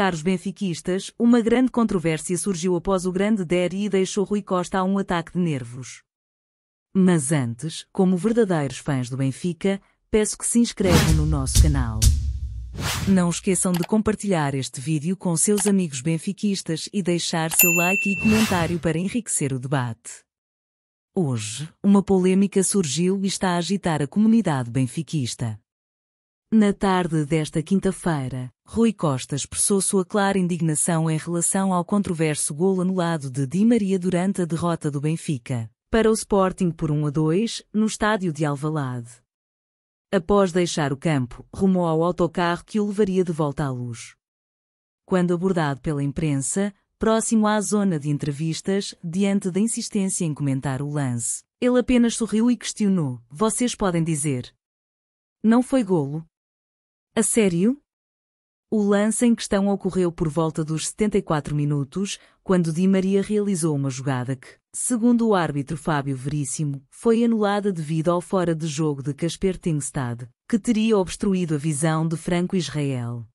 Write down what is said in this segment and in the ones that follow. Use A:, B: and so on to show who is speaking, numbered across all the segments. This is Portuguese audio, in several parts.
A: caros benfiquistas, uma grande controvérsia surgiu após o grande derby e deixou Rui Costa a um ataque de nervos. Mas antes, como verdadeiros fãs do Benfica, peço que se inscrevam no nosso canal. Não esqueçam de compartilhar este vídeo com seus amigos benfiquistas e deixar seu like e comentário para enriquecer o debate. Hoje, uma polêmica surgiu e está a agitar a comunidade benfiquista. Na tarde desta quinta-feira, Rui Costa expressou sua clara indignação em relação ao controverso gol anulado de Di Maria durante a derrota do Benfica para o Sporting por 1 a 2 no estádio de Alvalade. Após deixar o campo, rumou ao autocarro que o levaria de volta à luz. Quando abordado pela imprensa, próximo à zona de entrevistas, diante da insistência em comentar o lance, ele apenas sorriu e questionou: "Vocês podem dizer, não foi golo, a sério? O lance em questão ocorreu por volta dos 74 minutos, quando Di Maria realizou uma jogada que, segundo o árbitro Fábio Veríssimo, foi anulada devido ao fora de jogo de Casper Tingstad, que teria obstruído a visão de Franco Israel.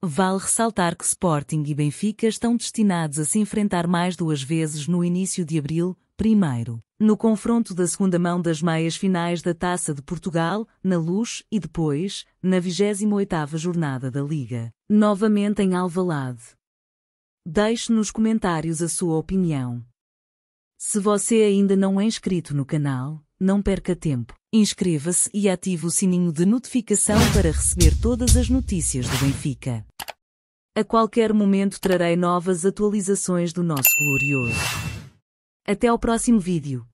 A: Vale ressaltar que Sporting e Benfica estão destinados a se enfrentar mais duas vezes no início de abril, primeiro, no confronto da segunda mão das meias finais da Taça de Portugal, na Luz, e depois, na 28ª jornada da Liga, novamente em Alvalade. Deixe nos comentários a sua opinião. Se você ainda não é inscrito no canal, não perca tempo. Inscreva-se e ative o sininho de notificação para receber todas as notícias do Benfica. A qualquer momento trarei novas atualizações do nosso glorioso. Até ao próximo vídeo.